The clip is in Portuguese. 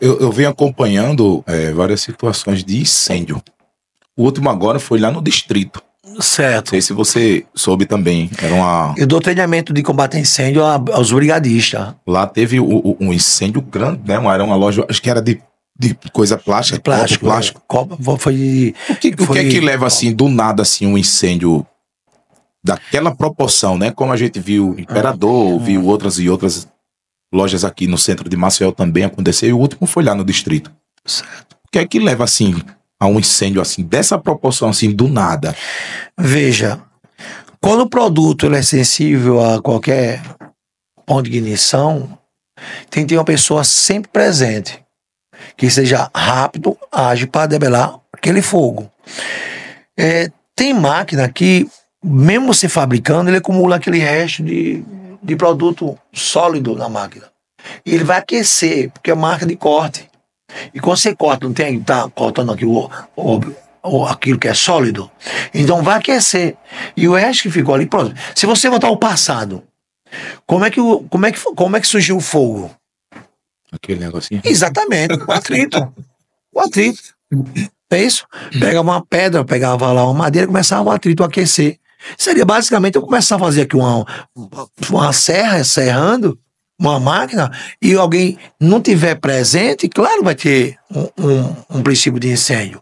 eu, eu venho acompanhando é, várias situações de incêndio. O último agora foi lá no distrito. Certo. Não sei se você soube também. Era uma. Eu dou treinamento de combate a incêndio aos brigadistas. Lá teve o, o, um incêndio grande, né? Era uma loja, acho que era de, de coisa plástica. De plástico. Copo, plástico. É. foi, o, que, foi... o que é que leva, assim, do nada, assim, um incêndio daquela proporção, né? Como a gente viu ah. Imperador, ah, viu outras e outras lojas aqui no centro de Maceió também aconteceu, e o último foi lá no distrito. Certo. O que é que leva, assim, a um incêndio, assim, dessa proporção, assim, do nada? Veja, quando o produto é sensível a qualquer ponto de ignição, tem que ter uma pessoa sempre presente, que seja rápido, age para debelar aquele fogo. É, tem máquina que, mesmo você fabricando, ele acumula aquele resto de de produto sólido na máquina. E ele vai aquecer, porque é marca de corte. E quando você corta, não tem que tá cortando aqui o, o, o, aquilo que é sólido. Então vai aquecer. E o resto que ficou ali, pronto. Se você botar o passado, como é que, como é que, como é que surgiu o fogo? Aquele negocinho? Exatamente, o atrito. O atrito. É isso? Pega uma pedra, pegava lá uma madeira, começava o atrito a aquecer. Seria basicamente eu começar a fazer aqui uma, uma serra, serrando, uma máquina, e alguém não tiver presente, claro, vai ter um, um, um princípio de incêndio.